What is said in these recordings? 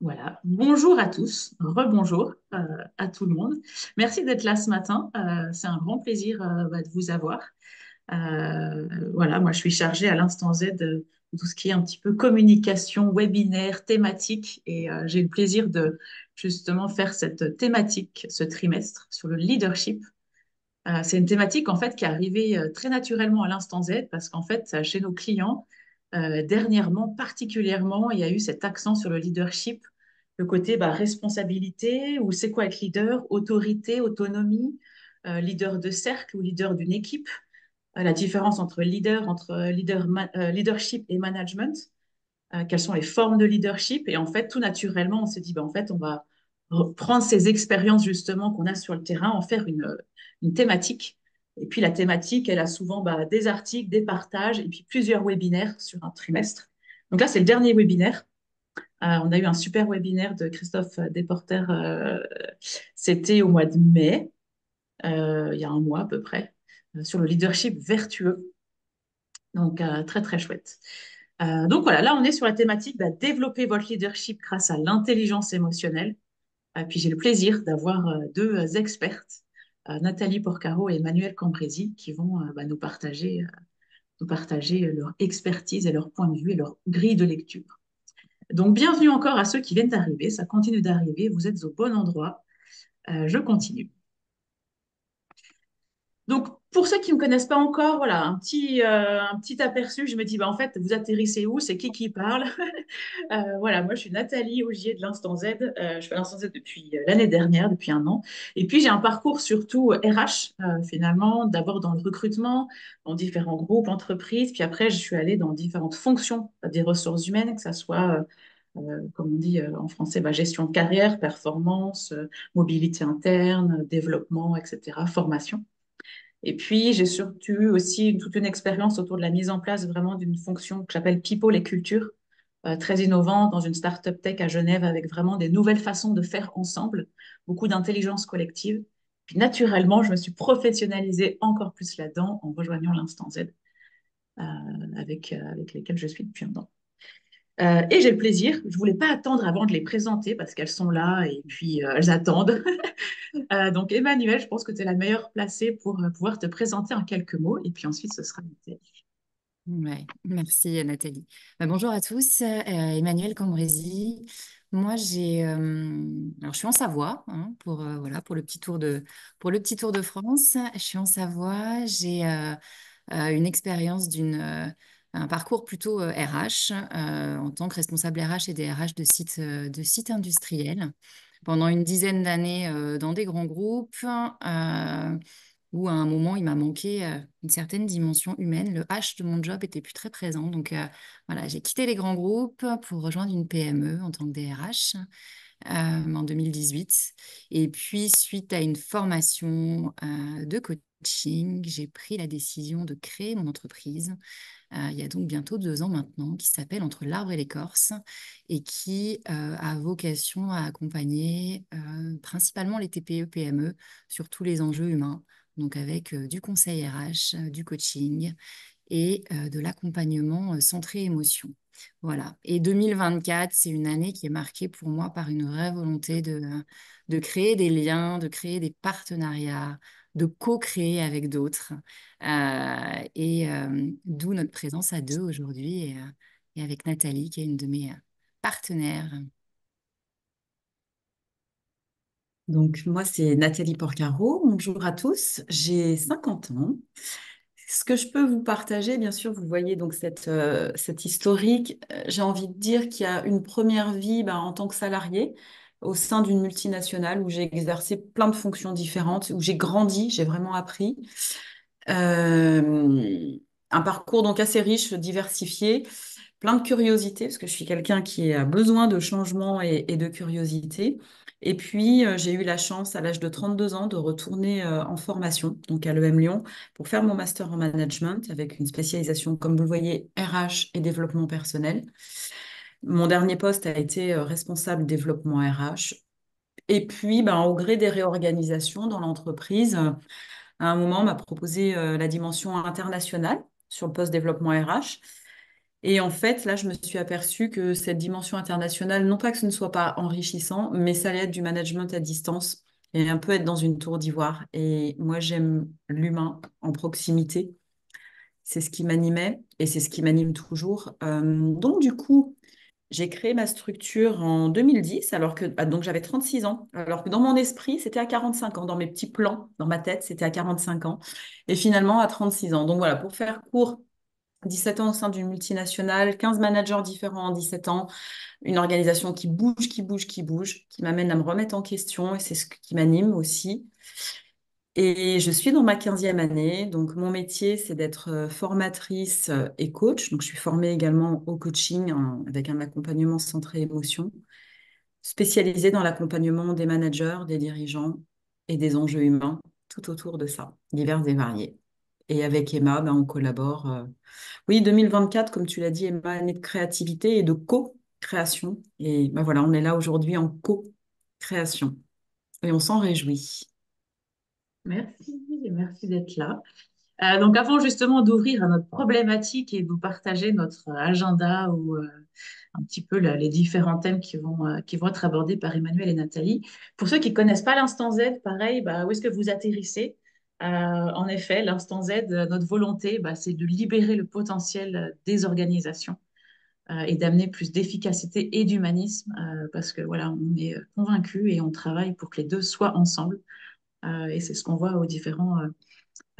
Voilà. Bonjour à tous, rebonjour euh, à tout le monde. Merci d'être là ce matin. Euh, c'est un grand plaisir euh, bah, de vous avoir. voilà, moi je suis chargée à l'instant Z de tout ce qui est un petit peu communication, webinaire, thématique. Et j'ai le plaisir de justement faire cette thématique ce trimestre sur le leadership. c'est une thématique en fait qui est arrivée très naturellement à l'instant Z parce qu'en fait chez nos clients, euh, dernièrement, particulièrement, il y a eu cet accent sur le leadership, le côté bah, responsabilité, ou c'est quoi être leader, autorité, autonomie, euh, leader de cercle ou leader d'une équipe, euh, la différence entre leader, entre leadership et management, quelles sont les formes de leadership. Et en fait, tout naturellement, on s'est dit, bah, en fait, on va prendre ces expériences justement qu'on a sur le terrain, en faire une thématique et puis la thématique, elle a souvent bah, des articles, des partages et puis plusieurs webinaires sur un trimestre. Donc là, c'est le dernier webinaire. Euh, on a eu un super webinaire de Christophe Desporter. Euh, c'était au mois de mai, euh, il y a un mois à peu près, sur le leadership vertueux. Donc très très chouette. donc voilà, là on est sur la thématique bah, développer votre leadership grâce à l'intelligence émotionnelle. Et puis j'ai le plaisir d'avoir deux expertes euh, Nathalie Porcaro et Emmanuel Cambrési qui vont euh, bah, nous, partager, euh, nous partager leur expertise et leur point de vue et leur grille de lecture. Donc, bienvenue encore à ceux qui viennent d'arriver. Ça continue d'arriver. Vous êtes au bon endroit. je continue. Donc, pour ceux qui ne me connaissent pas encore, voilà, un petit, euh, un petit aperçu. Je me dis, bah, en fait, vous atterrissez où C'est qui qui parle euh, Voilà, moi, je suis Nathalie Augier de l'Instant Z. Euh, je fais l'Instant Z depuis l'année dernière, depuis un an. Et puis, j'ai un parcours surtout RH, finalement, d'abord dans le recrutement, dans différents groupes, entreprises. Puis après, je suis allée dans différentes fonctions des ressources humaines, que ce soit... comme on dit en français, bah, gestion de carrière, performance, mobilité interne, développement, etc., formation. Et puis, j'ai surtout eu aussi toute une expérience autour de la mise en place vraiment d'une fonction que j'appelle People et Culture, euh, très innovante dans une start-up tech à Genève avec vraiment des nouvelles façons de faire ensemble, beaucoup d'intelligence collective. Puis naturellement, je me suis professionnalisée encore plus là-dedans en rejoignant l'Instant Z euh, avec, euh, avec lesquels je suis depuis un an. Euh, et j'ai le plaisir, je ne voulais pas attendre avant de les présenter parce qu'elles sont là et puis euh, elles attendent. Euh, donc Emmanuel, je pense que tu es la meilleure placée pour pouvoir te présenter en quelques mots et puis ensuite ce sera Nathalie. Ouais, merci Nathalie. Bah, bonjour à tous, Emmanuel Cambrési. Moi, j'ai, alors je suis en Savoie hein, pour voilà pour le petit tour de pour le petit tour de France. Je suis en Savoie. J'ai une expérience d'une un parcours plutôt RH euh, euh, en tant que responsable RH et des de sites, euh, de industriels pendant une dizaine d'années dans des grands groupes où à un moment, il m'a manqué une certaine dimension humaine. Le H de mon job était plus très présent. Donc voilà, j'ai quitté les grands groupes pour rejoindre une PME en tant que DRH en 2018. Et puis, suite à une formation de coaching, j'ai pris la décision de créer mon entreprise euh, il y a donc bientôt deux ans maintenant, qui s'appelle Entre l'arbre et l'écorce et qui euh, a vocation à accompagner euh, principalement les TPE-PME e sur tous les enjeux humains, donc avec du conseil RH, du coaching et de l'accompagnement centré émotion. Voilà. Et 2024, c'est une année qui est marquée pour moi par une vraie volonté de, de créer des liens, de créer des partenariats, de co-créer avec d'autres. Euh, et euh, d'où notre présence à deux aujourd'hui euh, et, avec Nathalie, qui est une de mes partenaires. Donc, moi, c'est Nathalie Porcaro. Bonjour à tous. J'ai 50 ans. Ce que je peux vous partager, bien sûr, vous voyez donc cette, historique. J'ai envie de dire qu'il y a une première vie ben, en tant que salarié au sein d'une multinationale où j'ai exercé plein de fonctions différentes, où j'ai grandi, j'ai vraiment appris. Euh, un parcours donc assez riche, diversifié, plein de curiosité, parce que je suis quelqu'un qui a besoin de changement et, de curiosité. Et puis, euh, j'ai eu la chance à l'âge de 32 ans de retourner euh, en formation, donc à l'EM Lyon, pour faire mon master en management avec une spécialisation, comme vous le voyez, RH et développement personnel. Mon dernier poste a été euh, responsable développement RH. Et puis, ben, au gré des réorganisations dans l'entreprise, à un moment, on m'a proposé euh, la dimension internationale sur le poste développement RH. Et en fait, là, je me suis aperçue que cette dimension internationale, non pas que ce ne soit pas enrichissant, mais ça allait être du management à distance et un peu être dans une tour d'ivoire. Et moi, j'aime l'humain en proximité. C'est ce qui m'animait et c'est ce qui m'anime toujours. Euh, donc, du coup, j'ai créé ma structure en 2010, alors que bah, donc j'avais 36 ans, alors que dans mon esprit, c'était à 45 ans, dans mes petits plans, dans ma tête, c'était à 45 ans, et finalement à 36 ans. Donc voilà, pour faire court, 17 ans au sein d'une multinationale, 15 managers différents en 17 ans, une organisation qui bouge, qui bouge, qui bouge, qui m'amène à me remettre en question, et c'est ce qui m'anime aussi. Et je suis dans ma 15e année. Donc, mon métier, c'est d'être euh, formatrice euh, et coach. Donc, je suis formée également au coaching avec un accompagnement centré émotion, spécialisée dans l'accompagnement des managers, des dirigeants et des enjeux humains tout autour de ça, divers et variés. Et avec Emma, bah, on collabore. Euh, oui, 2024, comme tu l'as dit, Emma, année de créativité et de co-création. Et ben, voilà, on est là aujourd'hui en co-création. Et on s'en réjouit. Merci, merci d'être là. Euh, donc avant justement d'ouvrir à notre problématique et de vous partager notre agenda ou euh, un petit peu les différents thèmes qui vont, euh, qui vont être abordés par Emmanuel et Nathalie, pour ceux qui ne connaissent pas l'instant Z, pareil, bah, où est-ce que vous atterrissez En effet, l'instant Z, notre volonté, bah, c'est de libérer le potentiel des organisations et d'amener plus d'efficacité et d'humanisme parce que voilà, on est convaincus et on travaille pour que les deux soient ensemble euh, et c'est ce qu'on voit aux différents, euh,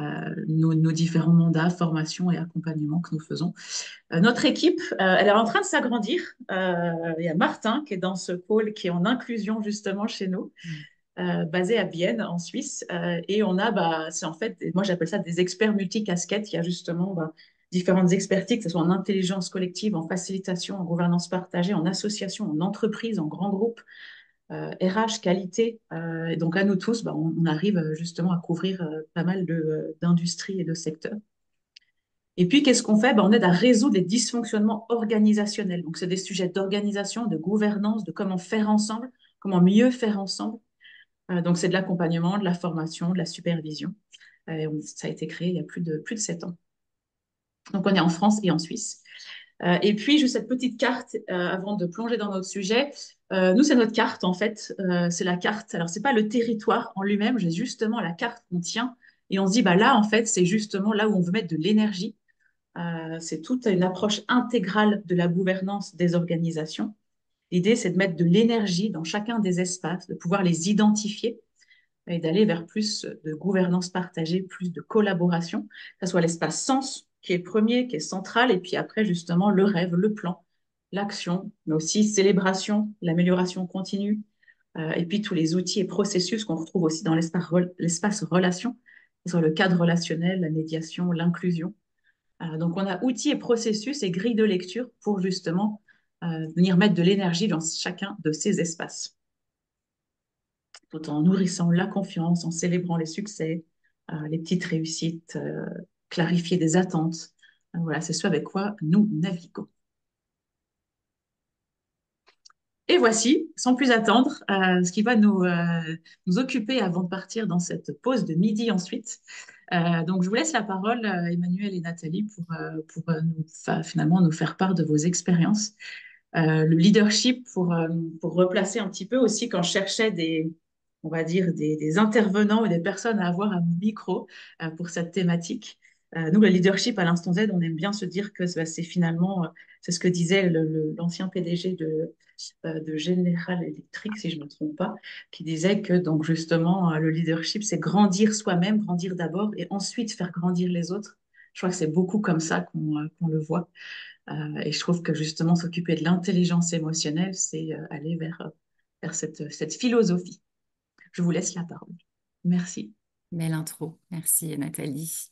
euh, nos, différents mandats, formations et accompagnements que nous faisons. notre équipe, elle est en train de s'agrandir. Il y a Martin qui est dans ce pôle qui est en inclusion justement chez nous. Mm. basé à Vienne, en Suisse. et on a, bah, c'est en fait, moi j'appelle ça des experts multicasquettes. Il y a justement bah, différentes expertises, que ce soit en intelligence collective, en facilitation, en gouvernance partagée, en association, en entreprise, en grand groupe, euh, RH qualité. Euh, et donc à nous tous, bah, on, arrive euh, justement à couvrir pas mal d'industries et de secteurs. Et puis, qu'est-ce qu'on fait bah, On aide à résoudre les dysfonctionnements organisationnels. Donc, c'est des sujets d'organisation, de gouvernance, de comment faire ensemble, comment mieux faire ensemble. donc, c'est de l'accompagnement, de la formation, de la supervision. ça a été créé il y a plus de, plus de 7 ans. Donc, on est en France et en Suisse. et puis, juste cette petite carte, avant de plonger dans notre sujet, euh, nous, c'est notre carte, en fait. Euh, c'est la carte. Alors, n'est pas le territoire en lui-même, c'est justement la carte qu'on tient. Et on se dit, bah là, en fait, c'est justement là où on veut mettre de l'énergie. Euh, c'est toute une approche intégrale de la gouvernance des organisations. L'idée, c'est de mettre de l'énergie dans chacun des espaces, de pouvoir les identifier et d'aller vers plus de gouvernance partagée, plus de collaboration, que ce soit l'espace sens qui est premier, qui est central, et puis après, justement, le rêve, le plan, l'action, mais aussi célébration, l'amélioration continue, euh, et puis tous les outils et processus qu'on retrouve aussi dans l'espace, l'espace relation, sur le cadre relationnel, la médiation, l'inclusion. Euh, donc on a outils et processus et grilles de lecture pour justement euh, venir mettre de l'énergie dans chacun de ces espaces, tout en nourrissant la confiance, en célébrant les succès, les petites réussites, clarifier des attentes. voilà, c'est ce avec quoi nous naviguons. Et voici, sans plus attendre, euh, ce qui va nous, euh, nous occuper avant de partir dans cette pause de midi ensuite. Euh, donc, je vous laisse la parole, Emmanuel et Nathalie, pour, pour nous, finalement nous faire part de vos expériences. le leadership, pour, pour replacer un petit peu aussi quand je cherchais des, on va dire, des, intervenants ou des personnes à avoir un micro pour cette thématique. nous, le leadership à l'instant Z, on aime bien se dire que c'est finalement, c'est ce que disait l'ancien PDG de euh, de General Electric, si je ne me trompe pas, qui disait que donc justement euh, le leadership, c'est grandir soi-même, grandir d'abord et ensuite faire grandir les autres. Je crois que c'est beaucoup comme ça qu'on euh, le voit. et je trouve que justement s'occuper de l'intelligence émotionnelle, c'est aller vers, vers cette, cette philosophie. Je vous laisse la parole. Merci. Belle intro. Merci Nathalie.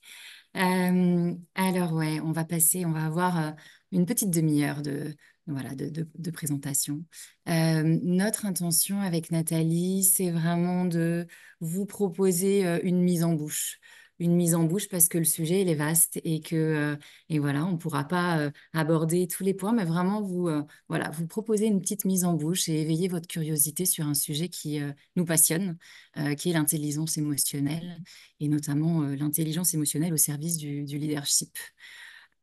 alors ouais, on va passer, on va avoir une petite demi-heure de, voilà, de, de, présentation. Euh, notre intention avec Nathalie, c'est vraiment de vous proposer euh, une mise en bouche. Une mise en bouche parce que le sujet, est vaste et que, euh, et voilà, on ne pourra pas aborder tous les points, mais vraiment vous, vous proposer une petite mise en bouche et éveiller votre curiosité sur un sujet qui nous passionne, qui est l'intelligence émotionnelle et notamment l'intelligence émotionnelle au service du leadership.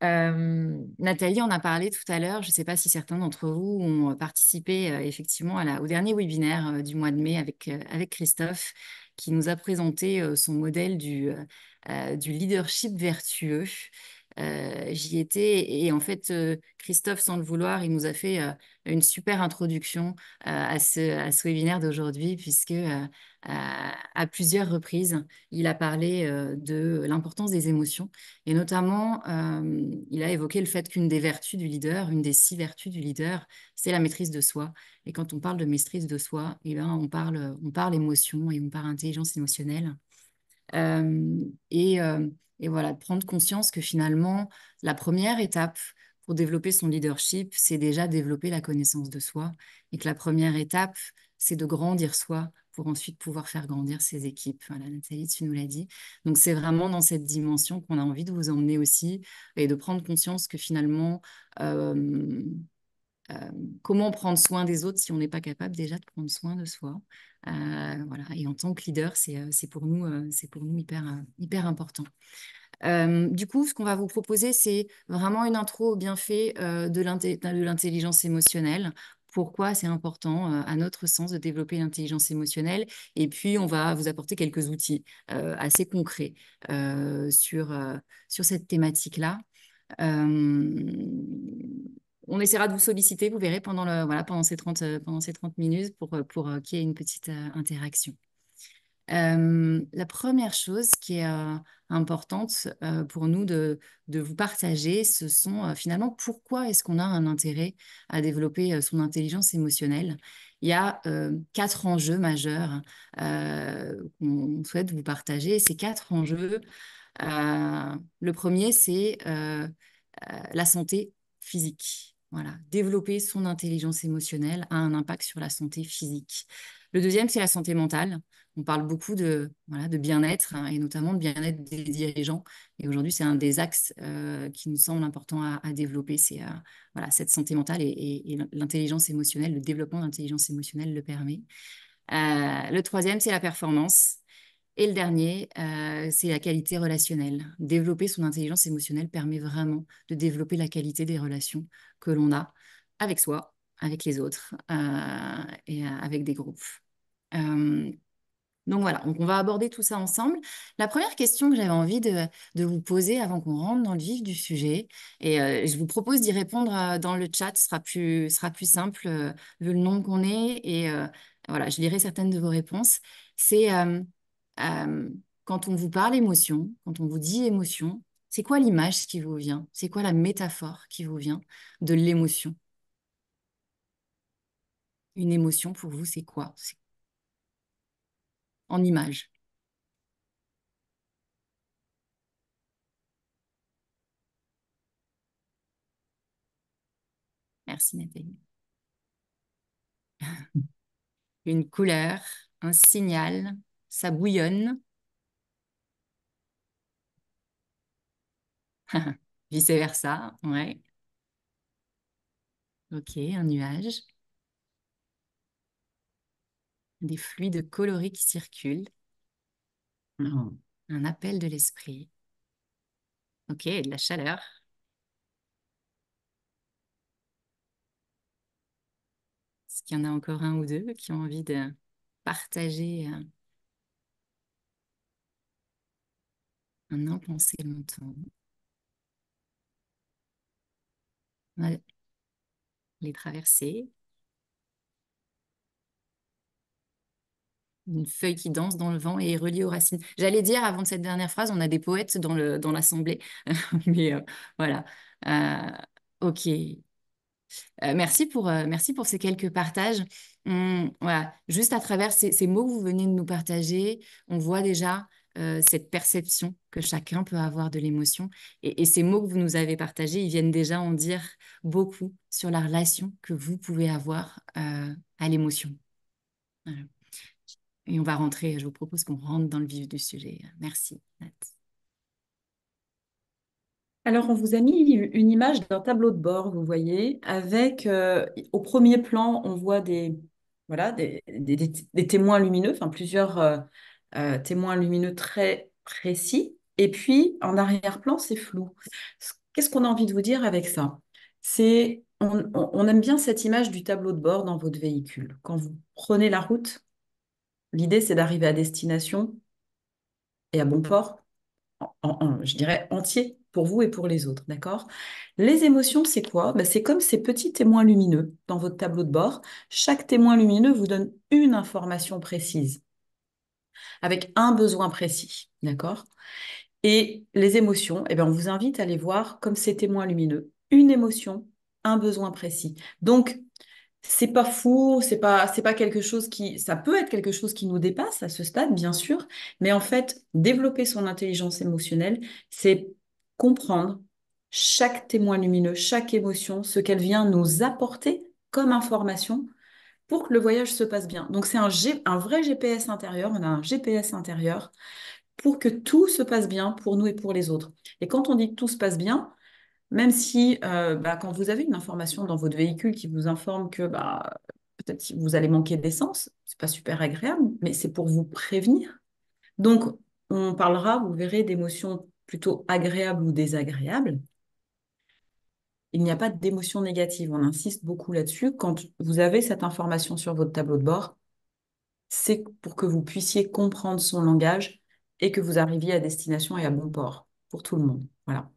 Nathalie en a parlé tout à l'heure. Je ne sais pas si certains d'entre vous ont euh, participé euh, effectivement au dernier webinaire du mois de mai avec, Christophe, qui nous a présenté son modèle du euh, leadership vertueux. Euh, j'y étais. Et en fait, euh, Christophe, sans le vouloir, il nous a fait euh, une super introduction à ce, à, ce, webinaire d'aujourd'hui, puisque à plusieurs reprises, il a parlé de l'importance des émotions. Et notamment, il a évoqué le fait qu'une des vertus du leader, une des six vertus du leader, c'est la maîtrise de soi. Et quand on parle de maîtrise de soi, eh ben, on, parle, on parle émotion et on parle intelligence émotionnelle. et et voilà, de prendre conscience que finalement, la première étape pour développer son leadership, c'est déjà développer la connaissance de soi. Et que la première étape, c'est de grandir soi pour ensuite pouvoir faire grandir ses équipes. Voilà, Nathalie, tu nous l'as dit. Donc, c'est vraiment dans cette dimension qu'on a envie de vous emmener aussi et de prendre conscience que finalement, euh, comment prendre soin des autres si on n'est pas capable déjà de prendre soin de soi. voilà. Et en tant que leader, c'est pour nous, c'est pour nous hyper, hyper important. du coup, ce qu'on va vous proposer, c'est vraiment une intro au bienfait de l'intelligence émotionnelle pourquoi c'est important à notre sens de développer l'intelligence émotionnelle. Et puis, on va vous apporter quelques outils assez concrets sur, sur cette thématique-là on essaiera de vous solliciter, vous verrez, pendant, voilà, pendant, ces, 30, euh, pendant ces 30 minutes pour, euh, pour euh, qu'il y ait une petite interaction. la première chose qui est importante pour nous de, de, vous partager, ce sont finalement pourquoi est-ce qu'on a un intérêt à développer son intelligence émotionnelle. Il y a quatre enjeux majeurs qu'on souhaite vous partager. Ces quatre enjeux, le premier, c'est la santé physique. Voilà, développer son intelligence émotionnelle a un impact sur la santé physique. Le deuxième, c'est la santé mentale. On parle beaucoup de, voilà, de bien-être hein, et notamment de bien-être des dirigeants. Et aujourd'hui, c'est un des axes euh, qui nous semble important à, développer. C'est euh, voilà, cette santé mentale et, l'intelligence émotionnelle, le développement d'intelligence émotionnelle le permet. Euh, le troisième, c'est la performance. Et le dernier, euh, c'est la qualité relationnelle. Développer son intelligence émotionnelle permet vraiment de développer la qualité des relations que l'on a avec soi, avec les autres euh, et euh, avec des groupes. donc voilà, donc on va aborder tout ça ensemble. La première question que j'avais envie de, vous poser avant qu'on rentre dans le vif du sujet, et je vous propose d'y répondre dans le chat, ce sera plus, sera plus simple vu le nombre qu'on est, et voilà, je lirai certaines de vos réponses, c'est euh, quand on vous parle émotion, quand on vous dit émotion, c'est quoi l'image qui vous vient C'est quoi la métaphore qui vous vient de l'émotion Une émotion pour vous, c'est quoi En image. Merci Nathalie. Une couleur, un signal, ça bouillonne. Vice-versa, ouais. Ok, un nuage. Des fluides colorés qui circulent. Un appel de l'esprit. Ok, de la chaleur. Est-ce qu'il y en a encore un ou deux qui ont envie de partager euh, Un impensé longtemps. Les traverser. Une feuille qui danse dans le vent et est reliée aux racines. J'allais dire avant cette dernière phrase, on a des poètes dans l'assemblée. Dans Mais euh, voilà. Euh, ok. Euh, merci, pour, merci pour ces quelques partages. Hum, voilà. Juste à travers ces, ces, mots que vous venez de nous partager, on voit déjà euh, cette perception que chacun peut avoir de l'émotion. Et, ces mots que vous nous avez partagés, ils viennent déjà en dire beaucoup sur la relation que vous pouvez avoir euh, à l'émotion. Et on va rentrer, je vous propose qu'on rentre dans le vif du sujet. Merci, Alors, on vous a mis une image d'un tableau de bord, vous voyez, avec euh, au premier plan, on voit des, voilà, des, des témoins lumineux, enfin plusieurs euh, témoins lumineux très précis. Et puis, en arrière-plan, c'est flou. Qu'est-ce qu'on a envie de vous dire avec ça C'est on, aime bien cette image du tableau de bord dans votre véhicule. Quand vous prenez la route, l'idée, c'est d'arriver à destination et à bon port, je dirais entier, pour vous et pour les autres, d'accord Les émotions, c'est quoi ben, C'est comme ces petits témoins lumineux dans votre tableau de bord. Chaque témoin lumineux vous donne une information précise avec un besoin précis, d'accord Et les émotions, eh bien, on vous invite à les voir comme ces témoins lumineux. Une émotion, un besoin précis. Donc, c'est pas fou, c'est pas pas quelque chose qui ça peut être quelque chose qui nous dépasse à ce stade bien sûr, mais en fait, développer son intelligence émotionnelle, c'est comprendre chaque témoin lumineux, chaque émotion, ce qu'elle vient nous apporter comme information pour que le voyage se passe bien. Donc c'est un, vrai GPS intérieur, on a un GPS intérieur pour que tout se passe bien pour nous et pour les autres. Et quand on dit que tout se passe bien, même si euh, bah, quand vous avez une information dans votre véhicule qui vous informe que bah, peut-être vous allez manquer d'essence, c'est pas super agréable, mais c'est pour vous prévenir. Donc on parlera, vous verrez, d'émotions plutôt agréables ou désagréables il n'y a pas d'émotion négative. On insiste beaucoup là-dessus. Quand vous avez cette information sur votre tableau de bord, c'est pour que vous puissiez comprendre son langage et que vous arriviez à destination et à bon port pour tout le monde. Voilà.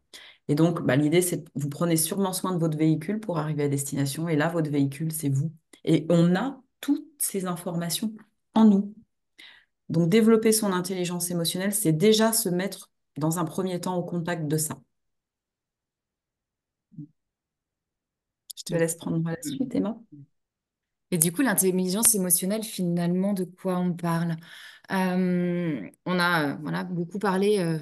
Et donc, bah, l'idée, c'est que vous prenez sûrement soin de votre véhicule pour arriver à destination. Et là, votre véhicule, c'est vous. Et on a toutes ces informations en nous. Donc, développer son intelligence émotionnelle, c'est déjà se mettre dans un premier temps au contact de ça. Je laisse prendre la suite, Emma. Et du coup, l'intelligence émotionnelle, finalement, de quoi on parle euh, On a euh, voilà, beaucoup parlé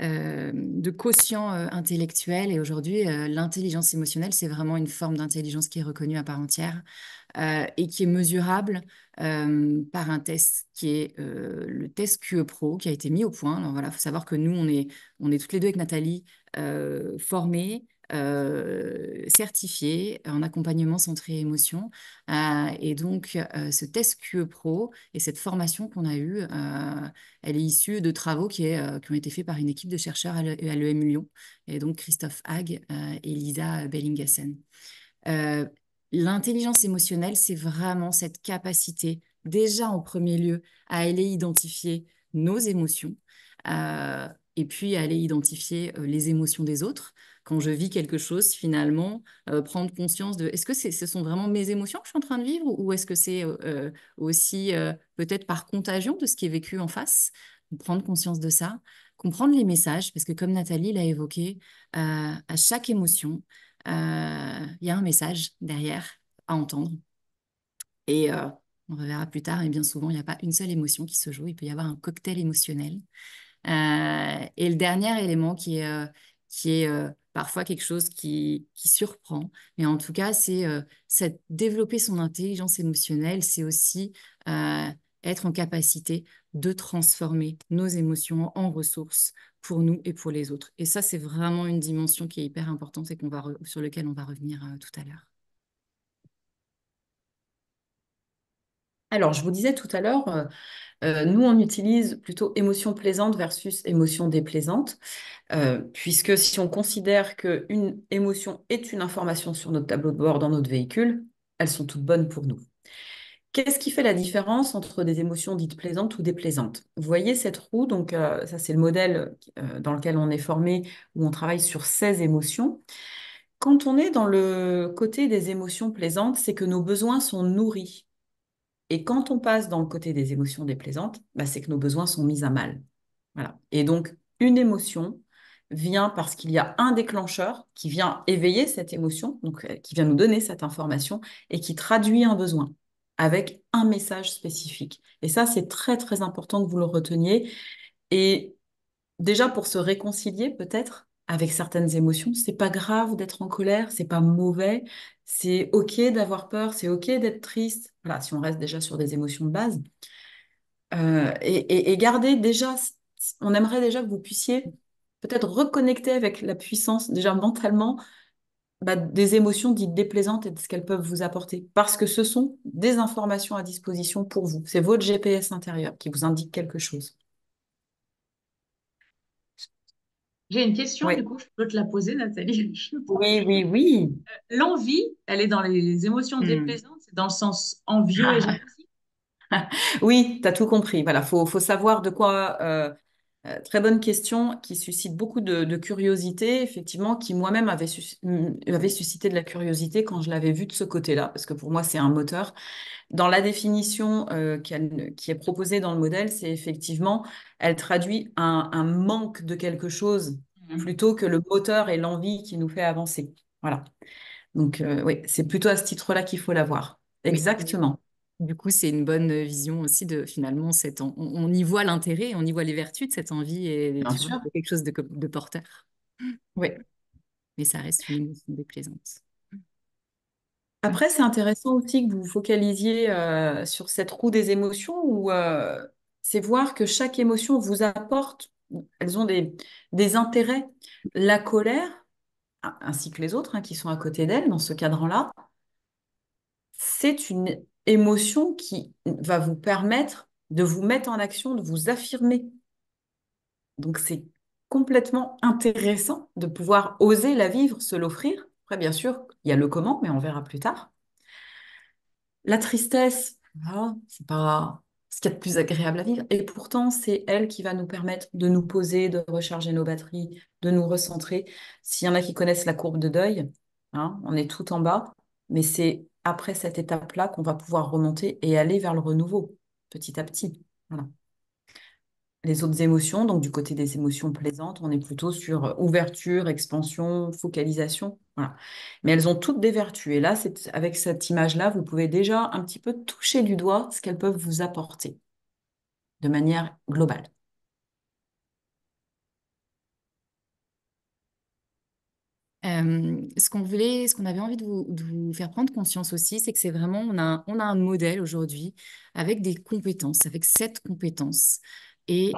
euh, de quotient intellectuel et aujourd'hui, l'intelligence émotionnelle, c'est vraiment une forme d'intelligence qui est reconnue à part entière et qui est mesurable par un test qui est le test QE Pro qui a été mis au point. Alors voilà, il faut savoir que nous, on est, on est toutes les deux avec Nathalie formées euh, certifié en accompagnement centré émotion. Euh, et donc, euh, ce test QE Pro et cette formation qu'on a eue, elle est issue de travaux qui, ont été faits par une équipe de chercheurs à l'EM Lyon, et donc Christophe Hague et Lisa Bellingassen. L'intelligence émotionnelle, c'est vraiment cette capacité, déjà en premier lieu, à aller identifier nos émotions et puis à aller identifier les émotions des autres, quand je vis quelque chose, finalement, euh, prendre conscience de est-ce que ce sont vraiment mes émotions que je suis en train de vivre ou est-ce que c'est euh, euh, aussi peut-être par contagion de ce qui est vécu en face Prendre conscience de ça, comprendre les messages, parce que comme Nathalie l'a évoqué, à chaque émotion, il y a un message derrière à entendre. Et on reverra plus tard, et bien souvent, il n'y a pas une seule émotion qui se joue, il peut y avoir un cocktail émotionnel. et le dernier élément qui est, qui est parfois quelque chose qui, qui surprend. Mais en tout cas, c'est euh, développer son intelligence émotionnelle, c'est aussi euh, être en capacité de transformer nos émotions en ressources pour nous et pour les autres. Et ça, c'est vraiment une dimension qui est hyper importante et sur laquelle on va revenir euh, tout à l'heure. Alors, je vous disais tout à l'heure, euh, euh, nous, on utilise plutôt émotion plaisante versus émotion déplaisante, euh, puisque si on considère qu'une émotion est une information sur notre tableau de bord dans notre véhicule, elles sont toutes bonnes pour nous. Qu'est-ce qui fait la différence entre des émotions dites plaisantes ou déplaisantes Vous voyez cette roue, donc ça c'est le modèle dans lequel on est formé, où on travaille sur 16 émotions. Quand on est dans le côté des émotions plaisantes, c'est que nos besoins sont nourris et quand on passe dans le côté des émotions déplaisantes, bah, c'est que nos besoins sont mis à mal. Voilà. Et donc, une émotion vient parce qu'il y a un déclencheur qui vient éveiller cette émotion, donc euh, qui vient nous donner cette information et qui traduit un besoin avec un message spécifique. Et ça, c'est très, très important que vous le reteniez. Et déjà, pour se réconcilier peut-être avec certaines émotions. C'est pas grave d'être en colère, c'est pas mauvais, c'est ok d'avoir peur, c'est ok d'être triste. Voilà, si on reste déjà sur des émotions de base. Euh, et, et, garder déjà, on aimerait déjà que vous puissiez peut-être reconnecter avec la puissance, déjà mentalement, bah, des émotions dites déplaisantes et de ce qu'elles peuvent vous apporter. Parce que ce sont des informations à disposition pour vous. C'est votre GPS intérieur qui vous indique quelque chose. J'ai une question, du coup, je peux te la poser, Nathalie. Oui, oui, oui. Euh, l'envie, elle est dans les émotions hmm. déplaisantes, c'est dans le sens envieux et gentil. oui, tu as tout compris. Voilà, faut, faut savoir de quoi, euh, euh, très bonne question qui suscite beaucoup de, curiosité, effectivement, qui moi-même mm, avait, suscité de la curiosité quand je l'avais vue de ce côté-là, parce que pour moi, c'est un moteur. Dans la définition euh, qui, est proposée dans le modèle, c'est effectivement, elle traduit un, manque de quelque chose mmh. plutôt que le moteur et l'envie qui nous fait avancer. Voilà. Donc, euh, oui, c'est plutôt à ce titre-là qu'il faut l'avoir Exactement. Du coup, c'est une bonne vision aussi de finalement, cette, on, y voit l'intérêt, on y voit les vertus de cette envie et vois, quelque chose de, porteur. Oui. Mais ça reste une émotion déplaisante. Après, c'est intéressant aussi que vous vous focalisiez sur cette roue des émotions où c'est voir que chaque émotion vous apporte, elles ont des, des intérêts. La colère, ainsi que les autres hein, qui sont à côté d'elle dans ce cadran-là, c'est une émotion qui va vous permettre de vous mettre en action, de vous affirmer. Donc c'est complètement intéressant de pouvoir oser la vivre, se l'offrir. Après, bien sûr, il y a le comment, mais on verra plus tard. La tristesse, c'est pas ce qu'il y a de plus agréable à vivre. Et pourtant, c'est elle qui va nous permettre de nous poser, de recharger nos batteries, de nous recentrer. S'il y en a qui connaissent la courbe de deuil, hein, on est tout en bas, mais c'est après cette étape-là qu'on va pouvoir remonter et aller vers le renouveau, petit à petit. Voilà. Les autres émotions, donc du côté des émotions plaisantes, on est plutôt sur euh, ouverture, expansion, focalisation. Voilà. Mais elles ont toutes des vertus. Et là, avec cette image-là, vous pouvez déjà un petit peu toucher du doigt ce qu'elles peuvent vous apporter de manière globale. ce qu'on voulait, ce qu'on avait envie de vous, faire prendre conscience aussi, c'est que c'est vraiment, on a, on a un modèle aujourd'hui avec des compétences, avec sept compétences. Et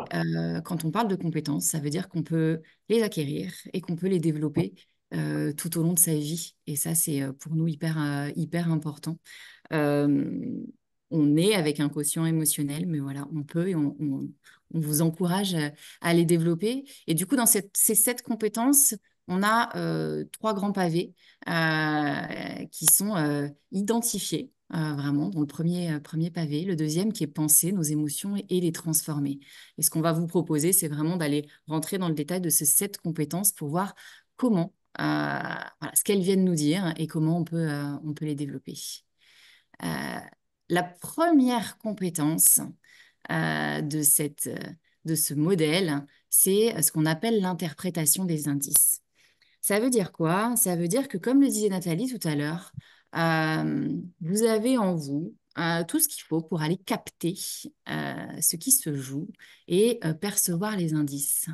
quand on parle de compétences, ça veut dire qu'on peut les acquérir et qu'on peut les développer tout au long de sa vie. Et ça, c'est pour nous hyper, hyper important. on est avec un quotient émotionnel, mais voilà, on peut et on, on, vous encourage à, les développer. Et du coup, dans cette, ces sept compétences, on a euh, trois grands pavés euh, qui sont euh, identifiés. vraiment, dans le premier, premier pavé, le deuxième qui est penser nos émotions et, les transformer. Et ce qu'on va vous proposer, c'est vraiment d'aller rentrer dans le détail de ces sept compétences pour voir comment, ce qu'elles viennent nous dire et comment on peut, on peut les développer. la première compétence de, cette, de ce modèle, c'est ce qu'on appelle l'interprétation des indices. Ça veut dire quoi Ça veut dire que, comme le disait Nathalie tout à l'heure, euh, vous avez en vous euh, tout ce qu'il faut pour aller capter euh, ce qui se joue et percevoir les indices,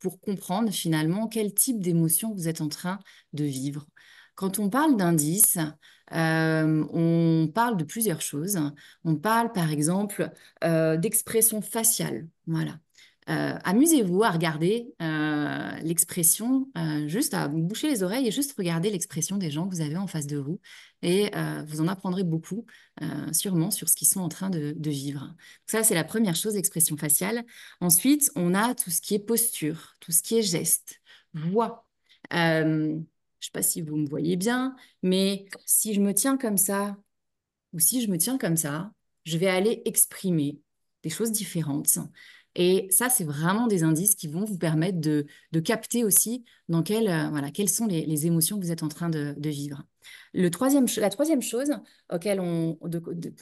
pour comprendre finalement quel type d'émotion vous êtes en train de vivre. Quand on parle d'indices, on parle de plusieurs choses. On parle, par exemple, d'expression faciale. Voilà. Euh, amusez-vous à regarder euh, l'expression, euh, juste à vous boucher les oreilles et juste regarder l'expression des gens que vous avez en face de vous. Et vous en apprendrez beaucoup, sûrement, sur ce qu'ils sont en train de, vivre. ça, c'est la première chose, l'expression faciale. Ensuite, on a tout ce qui est posture, tout ce qui est geste, voix. je ne sais pas si vous me voyez bien, mais si je me tiens comme ça, ou si je me tiens comme ça, je vais aller exprimer des choses différentes. Et ça, c'est vraiment des indices qui vont vous permettre de, capter aussi dans quel, euh, voilà, quelles sont les, émotions que vous êtes en train de, vivre. Le troisième, la troisième chose auquel on,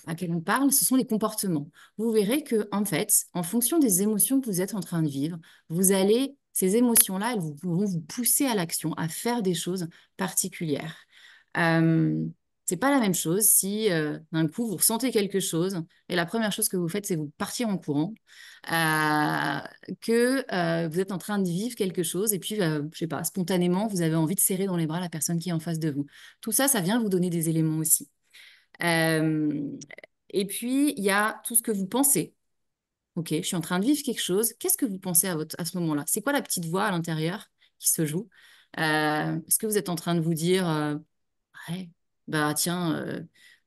à laquelle on parle, ce sont les comportements. Vous verrez que, en fait, en fonction des émotions que vous êtes en train de vivre, vous allez, ces émotions-là, elles vont vous pousser à l'action, à faire des choses particulières. Euh, c'est pas la même chose si euh, d'un coup vous ressentez quelque chose et la première chose que vous faites c'est vous partir en courant, euh, que euh, vous êtes en train de vivre quelque chose et puis je sais pas spontanément vous avez envie de serrer dans les bras la personne qui est en face de vous. Tout ça, ça vient vous donner des éléments aussi. et puis il y a tout ce que vous pensez. Ok, je suis en train de vivre quelque chose. Qu'est-ce que vous pensez à, votre, à ce moment-là C'est quoi la petite voix à l'intérieur qui se joue Est-ce que vous êtes en train de vous dire Ouais, bah tiens, euh,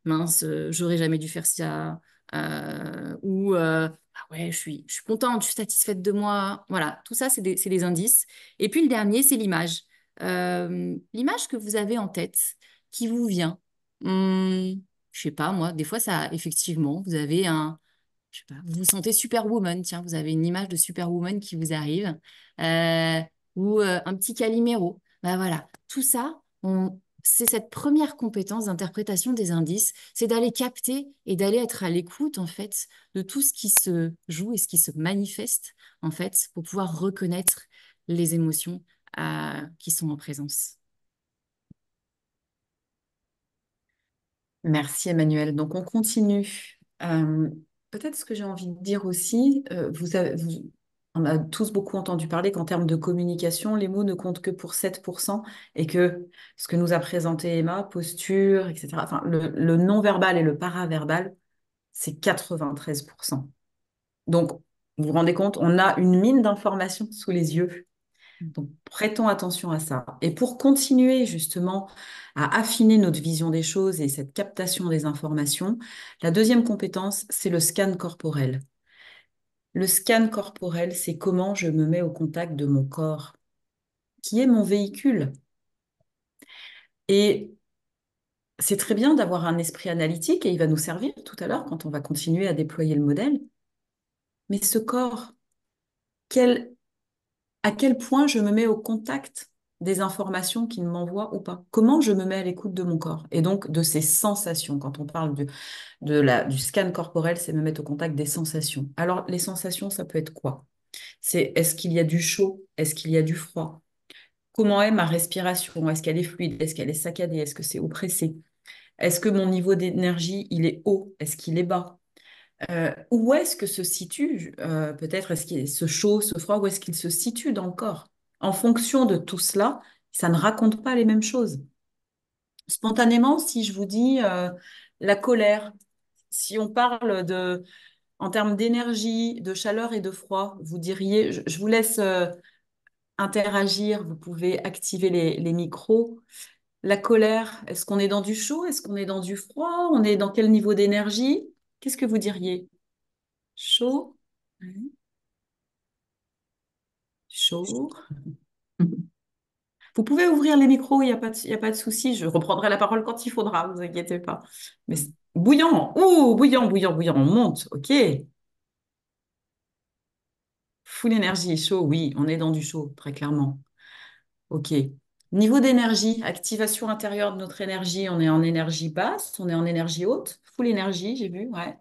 mince, euh, j'aurais jamais dû faire ça, euh, ou bah ouais, je suis, je suis contente, je suis satisfaite de moi. Voilà, tout ça, c'est des, des, indices. Et puis le dernier, c'est l'image. l'image que vous avez en tête, qui vous vient. Je mmh, je sais pas, moi, des fois, ça, effectivement, vous avez un, je sais pas, vous vous sentez superwoman, tiens, vous avez une image de superwoman qui vous arrive, ou un petit caliméro. bah voilà, tout ça, on, c'est cette première compétence d'interprétation des indices, c'est d'aller capter et d'aller être à l'écoute en fait de tout ce qui se joue et ce qui se manifeste en fait pour pouvoir reconnaître les émotions euh, qui sont en présence. Merci Emmanuel. Donc on continue. Euh, peut-être ce que j'ai envie de dire aussi, euh, vous, vous, on a tous beaucoup entendu parler qu'en termes de communication, les mots ne comptent que pour 7% et que ce que nous a présenté Emma, posture, etc., enfin, le, le non-verbal et le paraverbal, c'est 93%. Donc, vous vous rendez compte, on a une mine d'informations sous les yeux. Mm. Donc, prêtons attention à ça. Et pour continuer justement à affiner notre vision des choses et cette captation des informations, la deuxième compétence, c'est le scan corporel. Le scan corporel, c'est comment je me mets au contact de mon corps, qui est mon véhicule. Et c'est très bien d'avoir un esprit analytique et il va nous servir tout à l'heure quand on va continuer à déployer le modèle. Mais ce corps, quel, à quel point je me mets au contact des informations qu'il m'envoie ou pas. Comment je me mets à l'écoute de mon corps et donc de ses sensations. Quand on parle du, de la, du scan corporel, c'est me mettre au contact des sensations. Alors, les sensations, ça peut être quoi C'est est-ce qu'il y a du chaud Est-ce qu'il y a du froid Comment est ma respiration Est-ce qu'elle est fluide Est-ce qu'elle est saccadée Est-ce que c'est oppressé Est-ce que mon niveau d'énergie, il est haut Est-ce qu'il est bas euh, où est-ce que se situe, euh, peut-être, est-ce qu'il est ce chaud, ce froid, où est-ce qu'il se situe dans le corps en fonction de tout cela, ça ne raconte pas les mêmes choses. Spontanément, si je vous dis euh, la colère, si on parle de, en termes d'énergie, de chaleur et de froid, vous diriez, je, vous laisse euh, interagir, vous pouvez activer les, micros. La colère, est-ce qu'on est dans du chaud Est-ce qu'on est dans du froid On est dans quel niveau d'énergie Qu'est-ce que vous diriez Chaud mmh. Vous pouvez ouvrir les micros, il n'y a, pas de, y a pas de souci. Je reprendrai la parole quand il faudra, ne vous inquiétez pas. Mais bouillant, ouh, bouillant, bouillant, bouillant, on monte, ok. Full énergie, chaud, oui, on est dans du chaud, très clairement. Ok. Niveau d'énergie, activation intérieure de notre énergie, on est en énergie basse, on est en énergie haute, full énergie, j'ai vu, ouais.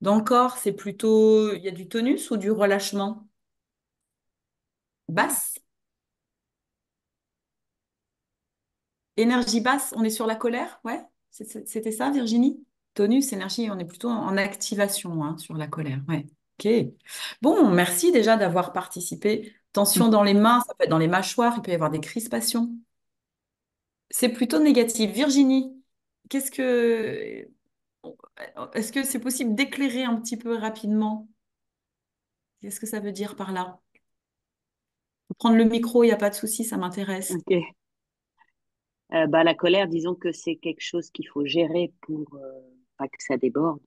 Dans le corps, c'est plutôt, il y a du tonus ou du relâchement Basse Énergie basse, on est sur la colère, ouais C'était ça, Virginie Tonus, énergie, on est plutôt en activation hein, sur la colère, ouais. Ok. Bon, merci déjà d'avoir participé. Tension dans les mains, ça peut être dans les mâchoires, il peut y avoir des crispations. C'est plutôt négatif. Virginie, qu'est-ce que est-ce que c'est possible d'éclairer un petit peu rapidement Qu'est-ce que ça veut dire par là Prendre le micro, il n'y a pas de souci, ça m'intéresse. Euh, bah, la colère, disons que c'est quelque chose qu'il faut gérer pour euh, pas que ça déborde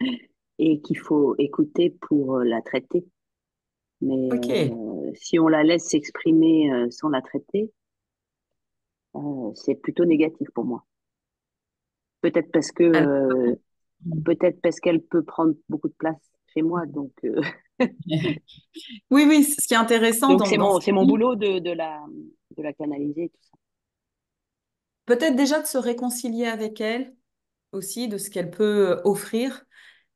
et qu'il faut écouter pour euh, la traiter. Mais si on la laisse s'exprimer sans la traiter, c'est plutôt négatif pour moi. Peut-être parce que euh, peut-être parce qu'elle peut prendre beaucoup de place chez moi, donc. Euh. oui, oui. Ce qui est intéressant. C'est mon, boulot de, la de la canaliser tout ça. Peut-être déjà de se réconcilier avec elle aussi, de ce qu'elle peut euh, offrir.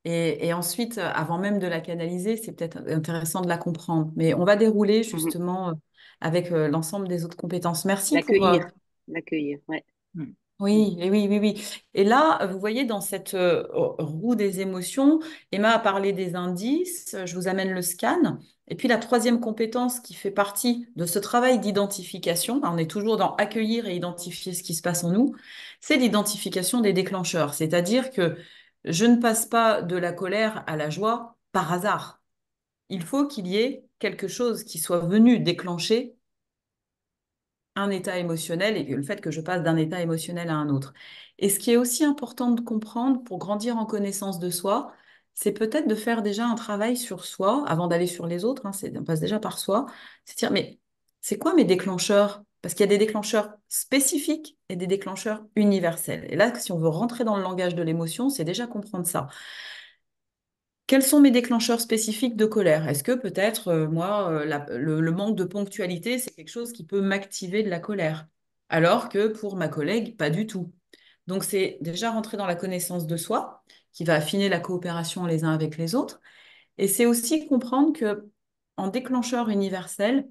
Et, ensuite, avant même de la canaliser, c'est peut-être intéressant de la comprendre. Mais on va dérouler mm-hmm. justement avec l'ensemble des autres compétences. Merci pour l'accueillir. L'accueillir, ouais. Mm. Oui, et oui, oui, oui. Et là, vous voyez, dans cette euh, roue des émotions, Emma a parlé des indices, je vous amène le scan. Et puis la troisième compétence qui fait partie de ce travail d'identification, bah, on est toujours dans accueillir et identifier ce qui se passe en nous, c'est l'identification des déclencheurs. C'est-à-dire que je ne passe pas de la colère à la joie par hasard. Il faut qu'il y ait quelque chose qui soit venu déclencher un état émotionnel et le fait que je passe d'un état émotionnel à un autre. Et ce qui est aussi important de comprendre pour grandir en connaissance de soi, c'est peut-être de faire déjà un travail sur soi avant d'aller sur les autres. Hein, on passe déjà par soi. C'est dire, mais c'est quoi mes déclencheurs Parce qu'il y a des déclencheurs spécifiques et des déclencheurs universels. Et là, si on veut rentrer dans le langage de l'émotion, c'est déjà comprendre ça. Quels sont mes déclencheurs spécifiques de colère Est-ce que peut-être, euh, moi, euh, le, manque de ponctualité, c'est quelque chose qui peut m'activer de la colère Alors que pour ma collègue, pas du tout. Donc, c'est déjà rentrer dans la connaissance de soi, qui va affiner la coopération les uns avec les autres. Et c'est aussi comprendre que en déclencheur universel,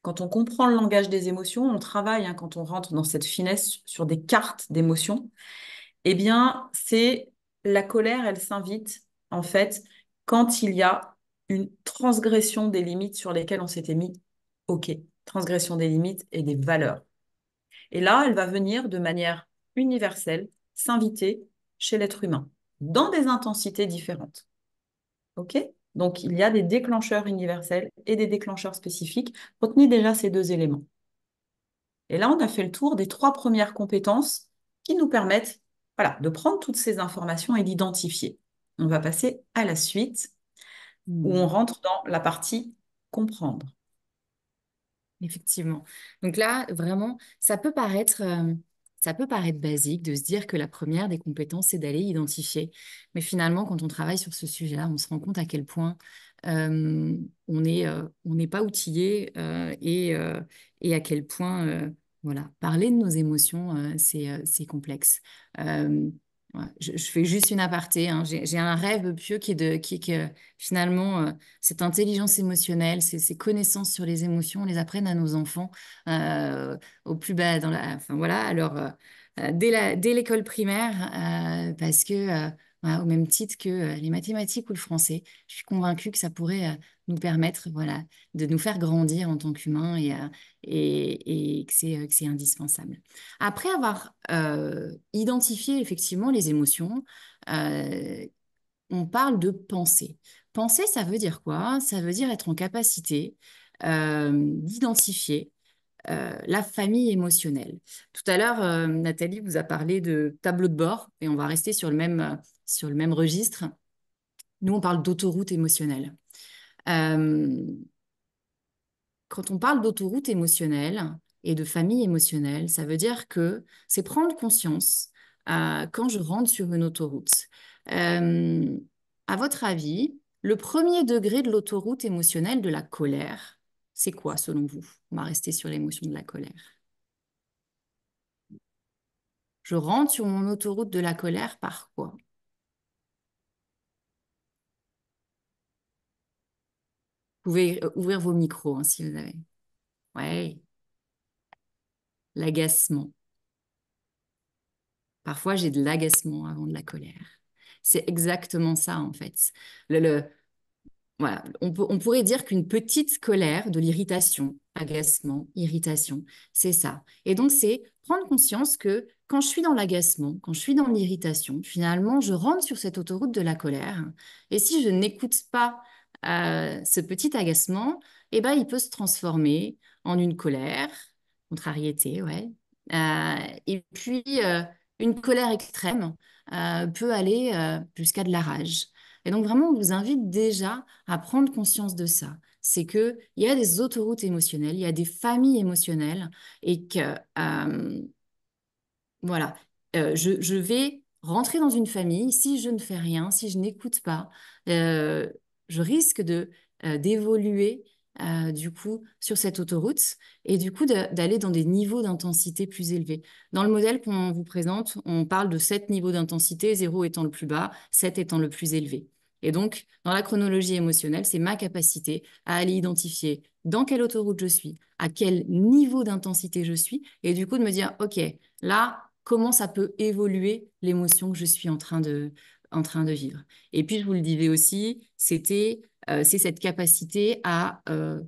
quand on comprend le langage des émotions, on travaille hein, quand on rentre dans cette finesse sur des cartes d'émotions, eh bien, c'est la colère, elle s'invite en fait, quand il y a une transgression des limites sur lesquelles on s'était mis OK, transgression des limites et des valeurs. Et là, elle va venir de manière universelle s'inviter chez l'être humain, dans des intensités différentes. OK Donc, il y a des déclencheurs universels et des déclencheurs spécifiques. Retenez déjà ces deux éléments. Et là, on a fait le tour des trois premières compétences qui nous permettent voilà, de prendre toutes ces informations et d'identifier on va passer à la suite où on hmm. rentre dans la partie comprendre. Effectivement. Donc là, vraiment, ça peut paraître... Euh, ça peut paraître basique de se dire que la première des compétences, c'est d'aller identifier. Mais finalement, quand on travaille sur ce sujet-là, on se rend compte à quel point euh, euh, on n'est pas outillé et, et, à quel point voilà, parler de nos émotions, c'est complexe je, fais juste une aparté. Hein. J'ai un rêve pieux qui est de, qui, que finalement euh, cette intelligence émotionnelle, ces, connaissances sur les émotions, on les apprenne à nos enfants euh, au plus bas, dans la, enfin voilà, alors euh, dès l'école primaire, parce que au même titre que euh, les mathématiques ou le français. Je suis convaincue que ça pourrait euh, nous permettre voilà, de nous faire grandir en tant qu'humains et, euh, et, et, que c'est indispensable. Après avoir identifié effectivement les émotions, on parle de penser. Penser, ça veut dire quoi Ça veut dire être en capacité d'identifier euh, la famille émotionnelle. Tout à l'heure, euh, Nathalie vous a parlé de tableau de bord, et on va rester sur le même, sur le même registre. Nous, on parle d'autoroute émotionnelle. Euh, quand on parle d'autoroute émotionnelle et de famille émotionnelle, ça veut dire que c'est prendre conscience quand je rentre sur une autoroute. à votre avis, le premier degré de l'autoroute émotionnelle de la colère, c'est quoi selon vous On va rester sur l'émotion de la colère. Je rentre sur mon autoroute de la colère par quoi Vous pouvez euh, ouvrir vos micros hein, si vous avez. Ouais. L'agacement. Parfois, j'ai de l'agacement avant de la colère. C'est exactement ça, en fait. le, on, pourrait dire qu'une petite colère de l'irritation, agacement, irritation, c'est ça. Et donc, c'est prendre conscience que quand je suis dans l'agacement, quand je suis dans l'irritation, finalement, je rentre sur cette autoroute de la colère. Et si je n'écoute pas euh, ce petit agacement, eh ben, il peut se transformer en une colère, contrariété, ouais. Euh, et puis, euh, une colère extrême peut aller jusqu'à de la rage. Et donc vraiment, on vous invite déjà à prendre conscience de ça. C'est qu'il y a des autoroutes émotionnelles, il y a des familles émotionnelles et que, euh, voilà, euh, je, vais rentrer dans une famille, si je ne fais rien, si je n'écoute pas, euh, je risque de d'évoluer du coup sur cette autoroute et du coup d'aller dans des niveaux d'intensité plus élevés. Dans le modèle qu'on vous présente, on parle de sept niveaux d'intensité, 0 étant le plus bas, 7 étant le plus élevé. Et donc, dans la chronologie émotionnelle, c'est ma capacité à aller identifier dans quelle autoroute je suis, à quel niveau d'intensité je suis, et du coup de me dire, OK, là, comment ça peut évoluer l'émotion que je suis en train de, vivre. Et puis, je vous le disais aussi, c'était, euh, c'est cette capacité à euh,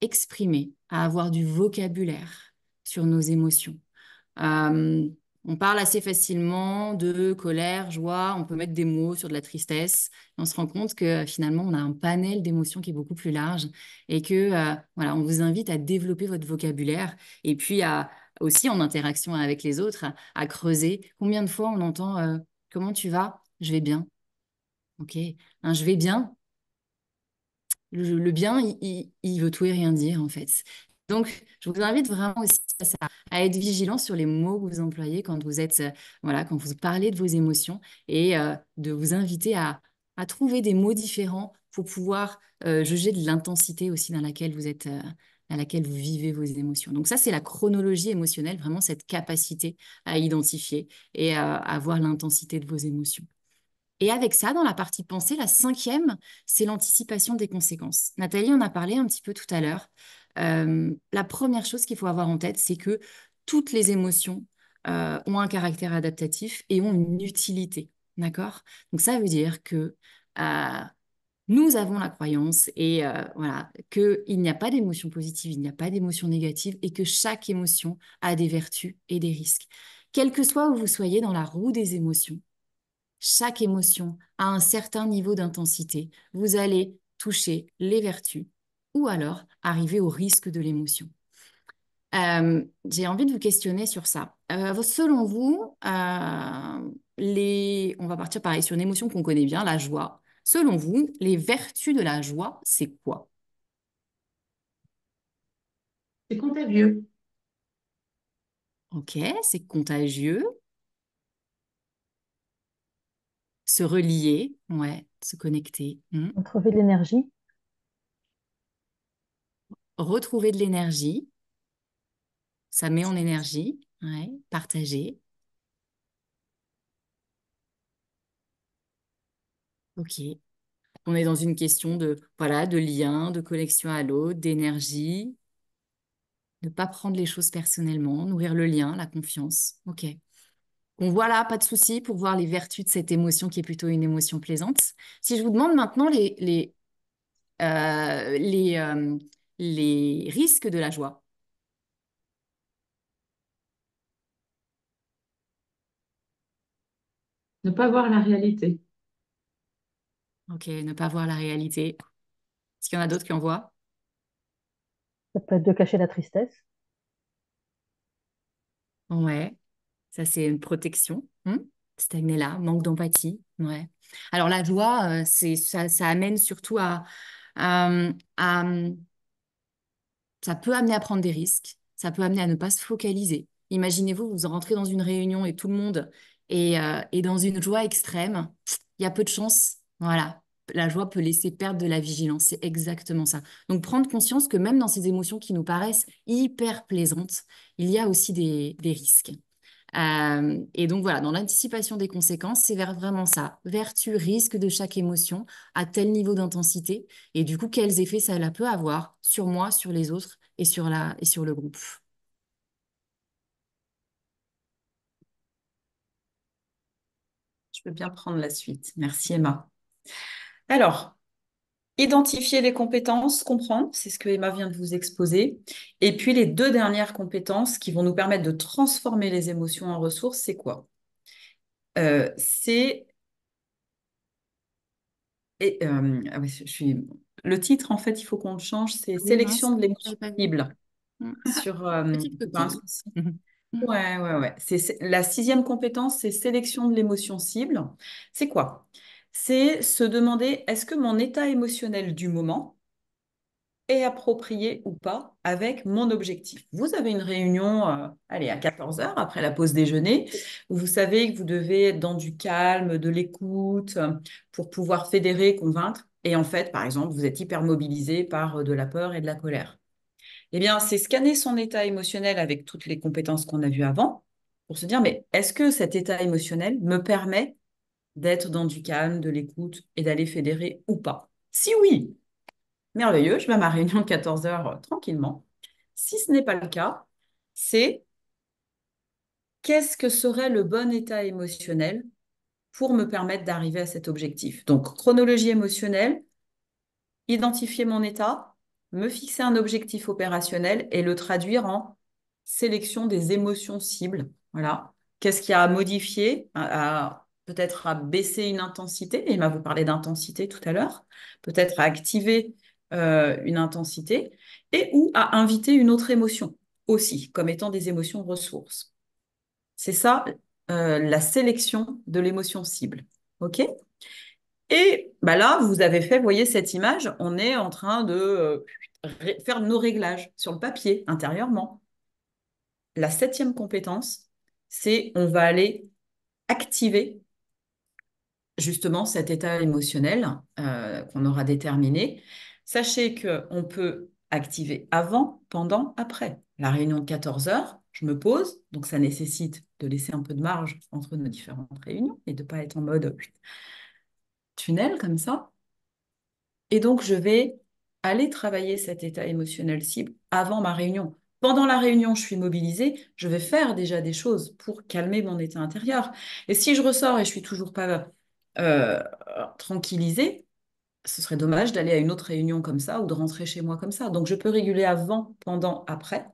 exprimer, à avoir du vocabulaire sur nos émotions. Euh, on parle assez facilement de colère, joie, on peut mettre des mots sur de la tristesse. on se rend compte que euh, finalement, on a un panel d'émotions qui est beaucoup plus large et que euh, voilà, on vous invite à développer votre vocabulaire et puis à aussi en interaction avec les autres, à, creuser. Combien de fois on entend euh, comment tu vas Je vais bien. Ok, je vais bien. Le, bien, il veut tout et rien dire en fait. Donc, je vous invite vraiment aussi à, être vigilant sur les mots que vous employez quand vous êtes, euh, voilà, quand vous parlez de vos émotions et euh, de vous inviter à, trouver des mots différents pour pouvoir euh, juger de l'intensité aussi dans laquelle vous êtes, à laquelle vous vivez vos émotions. Donc ça, c'est la chronologie émotionnelle, vraiment cette capacité à identifier et à, voir l'intensité de vos émotions. Et avec ça, dans la partie pensée, la cinquième, c'est l'anticipation des conséquences. Nathalie en a parlé un petit peu tout à l'heure. Euh, la première chose qu'il faut avoir en tête, c'est que toutes les émotions euh, ont un caractère adaptatif et ont une utilité. D'accord Donc ça veut dire que euh, nous avons la croyance et qu'il n'y a pas d'émotion positive, il n'y a pas d'émotion négative et que chaque émotion a des vertus et des risques. Quel que soit où vous soyez dans la roue des émotions, chaque émotion a un certain niveau d'intensité. Vous allez toucher les vertus ou alors arriver au risque de l'émotion. Euh, j'ai envie de vous questionner sur ça. Euh, selon vous, euh, les... on va partir pareil sur une émotion qu'on connaît bien, la joie. Selon vous, les vertus de la joie, c'est quoi C'est contagieux. Ok, c'est contagieux. Se relier, ouais, se connecter. Hmm. trouver de l'énergie retrouver de l'énergie. Ça met en énergie, partager. Ok. On est dans une question de voilà, de lien, de connexion à l'autre, d'énergie. Ne pas prendre les choses personnellement, nourrir le lien, la confiance. Ok. voit voilà, pas de souci pour voir les vertus de cette émotion qui est plutôt une émotion plaisante. Si je vous demande maintenant les, les, euh, euh, les risques de la joie. Ne pas voir la réalité. Ok, ne pas voir la réalité. Est-ce qu'il y en a d'autres qui en voient Ça peut être de cacher la tristesse. Ouais, ça c'est une protection. Hein Stagner là, manque d'empathie. Ouais. Alors la joie, euh, ça, amène surtout à, à ça peut amener à prendre des risques, ça peut amener à ne pas se focaliser. Imaginez-vous, vous rentrez dans une réunion et tout le monde est, euh, dans une joie extrême, il y a peu de chance. Voilà, la joie peut laisser perdre de la vigilance, c'est exactement ça. Donc prendre conscience que même dans ces émotions qui nous paraissent hyper plaisantes, il y a aussi des risques. Euh, et donc voilà, dans l'anticipation des conséquences, c'est vraiment ça, vertu, risque de chaque émotion, à tel niveau d'intensité, et du coup, quels effets ça peut avoir sur moi, sur les autres et sur, la, et sur le groupe. Je peux bien prendre la suite. Merci Emma. Alors, Identifier les compétences, comprendre, c'est ce que Emma vient de vous exposer. Et puis les deux dernières compétences qui vont nous permettre de transformer les émotions en ressources, c'est quoi euh, C'est... Euh, ah le titre, en fait, il faut qu'on le change, c'est Sélection de l'émotion cible. Mm. Sur, euh, mm-hmm. mm. ouais, ouais, ouais. C'est, la sixième compétence, c'est Sélection de l'émotion cible. C'est quoi c'est se demander est-ce que mon état émotionnel du moment est approprié ou pas avec mon objectif. Vous avez une réunion, euh, allez, à 14h après la pause déjeuner, vous savez que vous devez être dans du calme, de l'écoute, euh, pour pouvoir fédérer, convaincre. Et en fait, par exemple, vous êtes hyper mobilisé par euh, de la peur et de la colère. Eh bien, c'est scanner son état émotionnel avec toutes les compétences qu'on a vues avant pour se dire, mais est-ce que cet état émotionnel me permet d'être dans du calme, de l'écoute et d'aller fédérer ou pas. Si oui, merveilleux, je vais à ma réunion 14h euh, tranquillement. Si ce n'est pas le cas, c'est qu'est-ce que serait le bon état émotionnel pour me permettre d'arriver à cet objectif. Donc, chronologie émotionnelle, identifier mon état, me fixer un objectif opérationnel et le traduire en sélection des émotions cibles. Voilà. Qu'est-ce qu'il y a à modifier, à peut-être à baisser une intensité, Emma vous parlé d'intensité tout à l'heure, peut-être à activer euh, une intensité, et ou à inviter une autre émotion aussi, comme étant des émotions ressources. C'est ça euh, la sélection de l'émotion cible. OK Et bah là, vous avez fait, vous voyez cette image, on est en train de euh, faire nos réglages sur le papier intérieurement. La septième compétence, c'est on va aller activer justement cet état émotionnel euh, qu'on aura déterminé. Sachez qu'on peut activer avant, pendant, après. La réunion de 14 heures, je me pose, donc ça nécessite de laisser un peu de marge entre nos différentes réunions et de ne pas être en mode tunnel comme ça. Et donc, je vais aller travailler cet état émotionnel cible avant ma réunion. Pendant la réunion, je suis mobilisée, je vais faire déjà des choses pour calmer mon état intérieur. Et si je ressors et je suis toujours pas euh, ce serait dommage d'aller à une autre réunion comme ça ou de rentrer chez moi comme ça. Donc je peux réguler avant, pendant, après.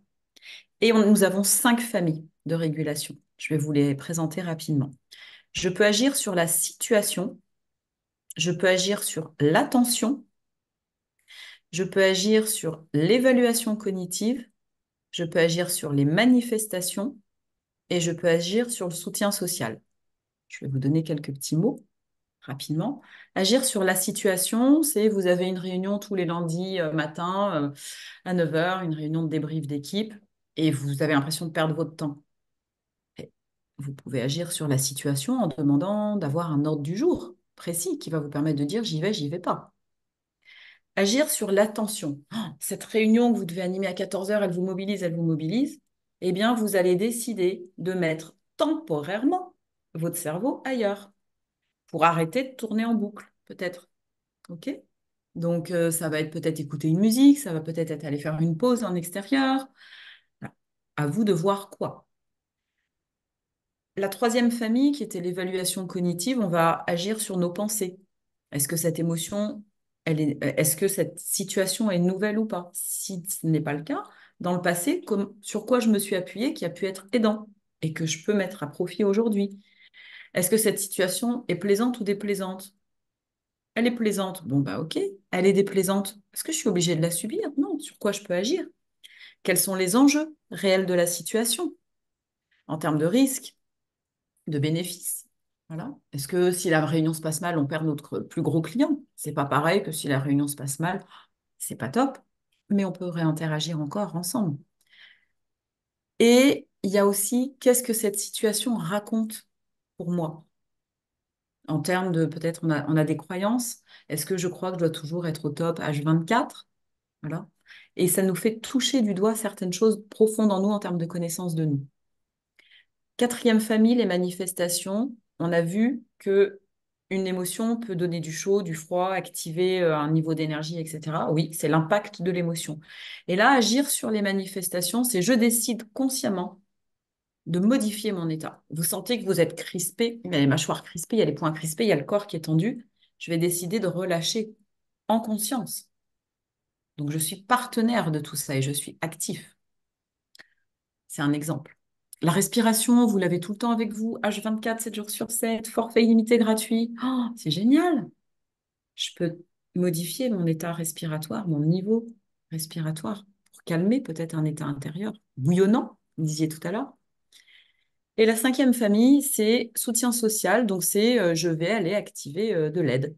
Et nous avons cinq familles de régulation. Je vais vous les présenter rapidement. Je peux agir sur la situation, je peux agir sur l'attention, je peux agir sur l'évaluation cognitive, je peux agir sur les manifestations et je peux agir sur le soutien social. Je vais vous donner quelques petits mots rapidement. Agir sur la situation, c'est vous avez une réunion tous les lundis euh, matin euh, à 9h, une réunion de débrief d'équipe, et vous avez l'impression de perdre votre temps. vous pouvez agir sur la situation en demandant d'avoir un ordre du jour précis qui va vous permettre de dire j'y vais, j'y vais pas. Agir sur l'attention. Oh, cette réunion que vous devez animer à 14h, elle vous mobilise, elle vous mobilise. Eh bien, vous allez décider de mettre temporairement votre cerveau ailleurs pour arrêter de tourner en boucle, peut-être. OK Donc, euh, ça va être peut-être écouter une musique, ça va peut-être être aller faire une pause en extérieur. À vous de voir quoi. La troisième famille, qui était l'évaluation cognitive, on va agir sur nos pensées. Est-ce que cette émotion, elle est, euh, est-ce que cette situation est nouvelle ou pas Si ce n'est pas le cas, dans le passé, sur quoi je me suis appuyée qui a pu être aidant et que je peux mettre à profit aujourd'hui est-ce que cette situation est plaisante ou déplaisante Elle est plaisante. Bon, bah ok. Elle est déplaisante. Est-ce que je suis obligée de la subir Non. Sur quoi je peux agir Quels sont les enjeux réels de la situation en termes de risques, de bénéfices voilà. Est-ce que si la réunion se passe mal, on perd notre plus gros client C'est pas pareil que si la réunion se passe mal, c'est pas top, mais on peut réinteragir encore ensemble. Et il y a aussi qu'est-ce que cette situation raconte pour moi. En termes de, peut-être, on a, des croyances. Est-ce que je crois que je dois toujours être au top H24 Voilà. Et ça nous fait toucher du doigt certaines choses profondes en nous en termes de connaissance de nous. Quatrième famille, les manifestations. On a vu que une émotion peut donner du chaud, du froid, activer euh, un niveau d'énergie, etc. Oui, c'est l'impact de l'émotion. Et là, agir sur les manifestations, c'est je décide consciemment de modifier mon état. Vous sentez que vous êtes crispé, il y a les mâchoires crispées, il y a les poings crispés, il y a le corps qui est tendu. Je vais décider de relâcher en conscience. Donc je suis partenaire de tout ça et je suis actif. C'est un exemple. La respiration, vous l'avez tout le temps avec vous, H24, 7 jours sur 7, forfait illimité gratuit. Oh, c'est génial. Je peux modifier mon état respiratoire, mon niveau respiratoire pour calmer peut-être un état intérieur bouillonnant, vous disiez tout à l'heure. Et la cinquième famille, c'est soutien social. Donc, c'est euh, je vais aller activer euh, de l'aide.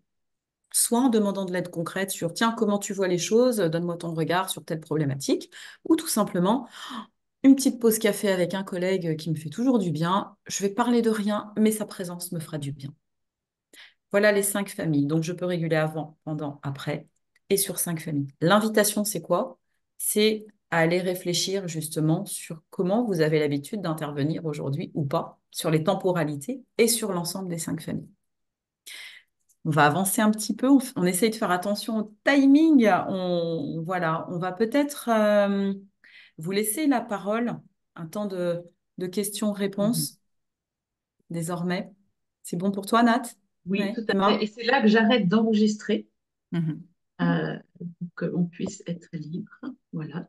Soit en demandant de l'aide concrète sur tiens, comment tu vois les choses, euh, donne-moi ton regard sur telle problématique, ou tout simplement une petite pause café avec un collègue qui me fait toujours du bien. Je vais parler de rien, mais sa présence me fera du bien. Voilà les cinq familles. Donc, je peux réguler avant, pendant, après, et sur cinq familles. L'invitation, c'est quoi C'est à aller réfléchir justement sur comment vous avez l'habitude d'intervenir aujourd'hui ou pas, sur les temporalités et sur l'ensemble des cinq familles. On va avancer un petit peu, on, essaye de faire attention au timing. On, voilà, on va peut-être euh, vous laisser la parole, un temps de, questions-réponses mm-hmm. désormais. C'est bon pour toi, Nat Oui, totalement. Et c'est là que j'arrête d'enregistrer. Mm-hmm. Euh, pour qu'on puisse être libre. Voilà.